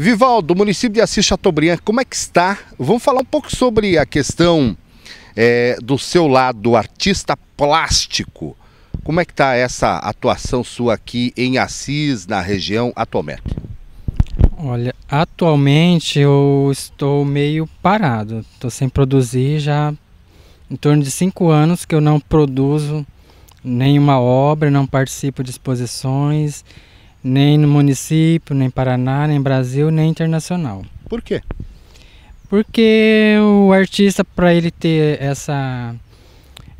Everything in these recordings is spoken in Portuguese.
Vivaldo, município de Assis Chateaubriand, como é que está? Vamos falar um pouco sobre a questão é, do seu lado, artista plástico. Como é que está essa atuação sua aqui em Assis, na região, atualmente? Olha, atualmente eu estou meio parado. Estou sem produzir já em torno de cinco anos que eu não produzo nenhuma obra, não participo de exposições nem no município, nem Paraná, nem Brasil, nem internacional. Por quê? Porque o artista, para ele ter essa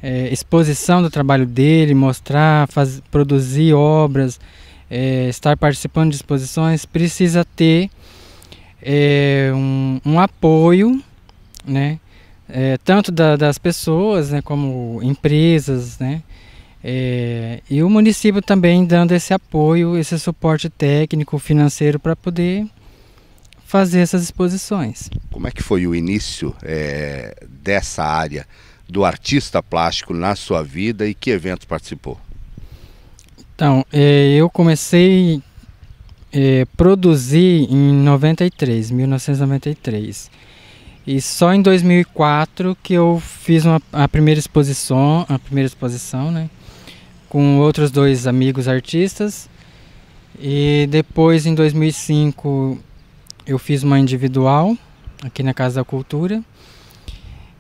é, exposição do trabalho dele, mostrar, faz, produzir obras, é, estar participando de exposições, precisa ter é, um, um, apoio, né? É, tanto da, das pessoas, né, como empresas, né, é, e o município também dando esse apoio, esse suporte técnico, financeiro para poder fazer essas exposições. Como é que foi o início é, dessa área do artista plástico na sua vida e que eventos participou? Então, é, eu comecei é, produzir em 93, 1993. E só em 2004 que eu fiz uma, a primeira exposição, a primeira exposição, né? com outros dois amigos artistas. E depois, em 2005, eu fiz uma individual aqui na Casa da Cultura.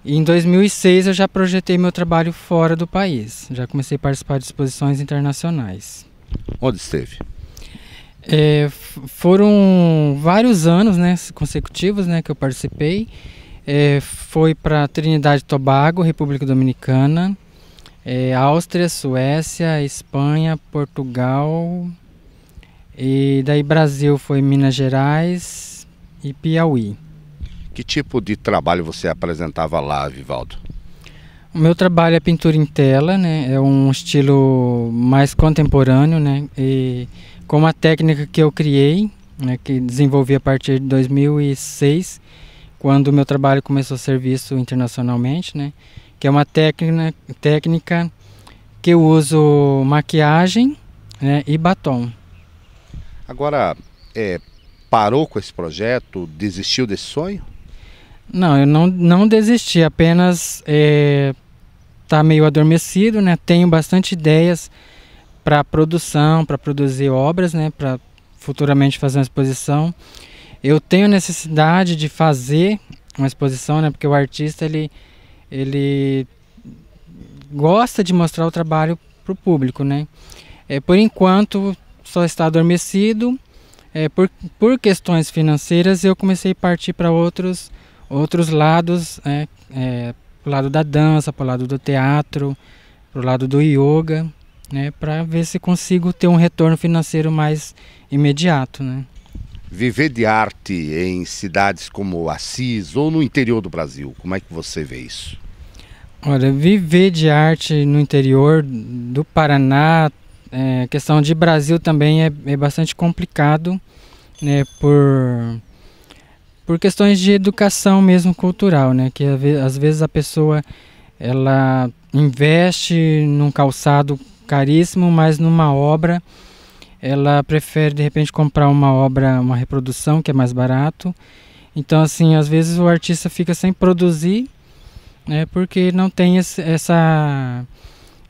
E em 2006 eu já projetei meu trabalho fora do país. Já comecei a participar de exposições internacionais. Onde esteve? É, foram vários anos né, consecutivos né, que eu participei. É, foi para Trinidade e Tobago, República Dominicana, é, Áustria, Suécia, Espanha, Portugal e daí Brasil foi Minas Gerais e Piauí. Que tipo de trabalho você apresentava lá, Vivaldo? O meu trabalho é pintura em tela, né? É um estilo mais contemporâneo, né? E com uma técnica que eu criei, né? que desenvolvi a partir de 2006, quando o meu trabalho começou a ser visto internacionalmente, né? que é uma técnica, técnica que eu uso maquiagem né, e batom. Agora, é, parou com esse projeto? Desistiu desse sonho? Não, eu não, não desisti, apenas está é, tá meio adormecido, né? Tenho bastante ideias para produção, para produzir obras, né? Para futuramente fazer uma exposição. Eu tenho necessidade de fazer uma exposição, né? Porque o artista ele ele gosta de mostrar o trabalho para o público, né? É, por enquanto só está adormecido. É, por, por questões financeiras eu comecei a partir para outros outros lados, né? É, pro lado da dança, pro lado do teatro, pro lado do yoga, né? Para ver se consigo ter um retorno financeiro mais imediato, né? viver de arte em cidades como Assis ou no interior do Brasil? Como é que você vê isso? Olha, viver de arte no interior do Paraná, é, questão de Brasil também é, é bastante complicado, né, por, por questões de educação mesmo cultural, né, que às vezes a pessoa ela investe num calçado caríssimo, mas numa obra ela prefere de repente comprar uma obra, uma reprodução que é mais barato. Então, assim, às vezes o artista fica sem produzir, né, porque não tem esse, essa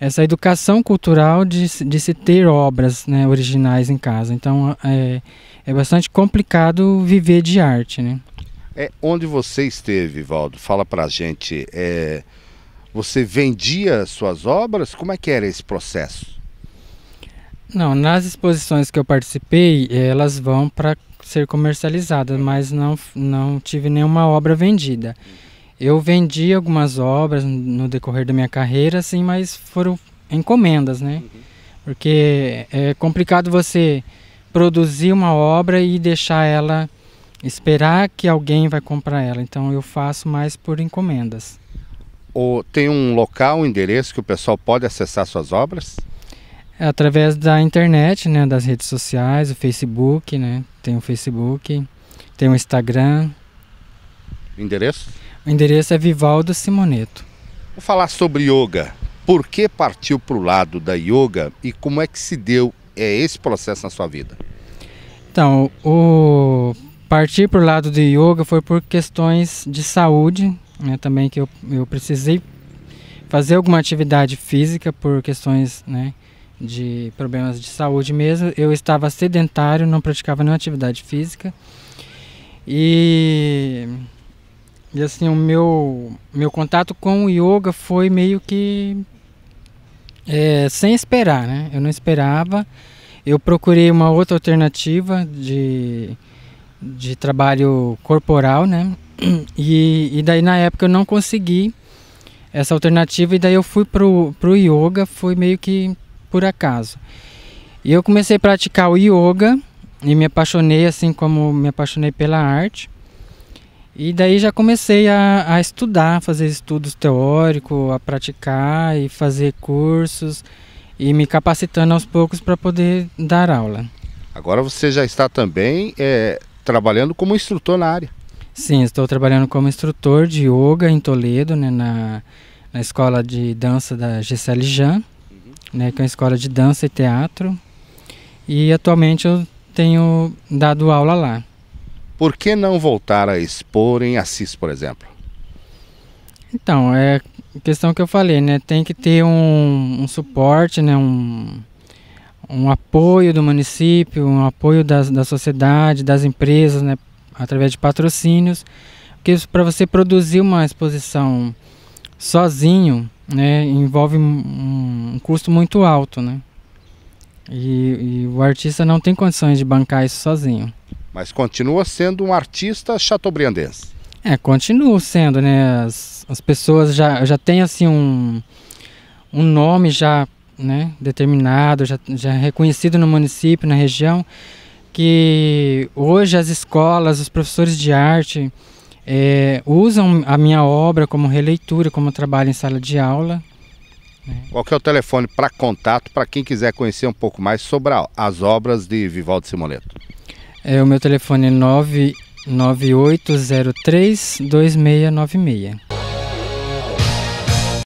essa educação cultural de, de se ter obras né, originais em casa. Então, é, é bastante complicado viver de arte, né? É, onde você esteve, Valdo? Fala pra gente. É, você vendia suas obras? Como é que era esse processo? Não, nas exposições que eu participei, eh, elas vão para ser comercializadas, mas não, não tive nenhuma obra vendida. Eu vendi algumas obras no decorrer da minha carreira, sim, mas foram encomendas, né? Uhum. Porque eh, é complicado você produzir uma obra e deixar ela esperar que alguém vai comprar ela. Então eu faço mais por encomendas. Ou tem um local, um endereço que o pessoal pode acessar suas obras? É através da internet, né, das redes sociais, o Facebook, né? Tem o Facebook, tem o Instagram. O endereço? O endereço é Vivaldo Simoneto. Vou falar sobre yoga. Por que partiu para o lado da yoga e como é que se deu é, esse processo na sua vida? Então, o partir para o lado do yoga foi por questões de saúde, né, também que eu, eu precisei fazer alguma atividade física por questões né, de problemas de saúde mesmo. Eu estava sedentário, não praticava nenhuma atividade física. E, e assim, o meu, meu contato com o yoga foi meio que é, sem esperar, né? Eu não esperava. Eu procurei uma outra alternativa de, de trabalho corporal, né? E, e daí na época eu não consegui essa alternativa e daí eu fui pro, pro yoga, foi meio que por acaso. E eu comecei a praticar o yoga e me apaixonei assim como me apaixonei pela arte. E daí já comecei a, a estudar, fazer estudos teóricos, a praticar e fazer cursos e me capacitando aos poucos para poder dar aula. Agora você já está também é, trabalhando como instrutor na área. Sim, estou trabalhando como instrutor de yoga em Toledo, né, na, na escola de dança da Gisele Jean né, que é uma escola de dança e teatro. E atualmente eu tenho dado aula lá. Por que não voltar a expor em Assis, por exemplo? Então, é questão que eu falei, né? Tem que ter um, um suporte, né? Um, um apoio do município, um apoio das, da sociedade, das empresas, né? Através de patrocínios. Porque para você produzir uma exposição sozinho, né, envolve um, custo muito alto, né? E, e, o artista não tem condições de bancar isso sozinho. Mas continua sendo um artista chateaubriandense. É, continua sendo, né? As, as pessoas já, já têm assim um, um nome já né, determinado, já, já é reconhecido no município, na região, que hoje as escolas, os professores de arte, é, usam a minha obra como releitura, como trabalho em sala de aula. Né? Qual que é o telefone para contato, para quem quiser conhecer um pouco mais sobre a, as obras de Vivaldo Simoneto? É, o meu telefone é 99803 2696.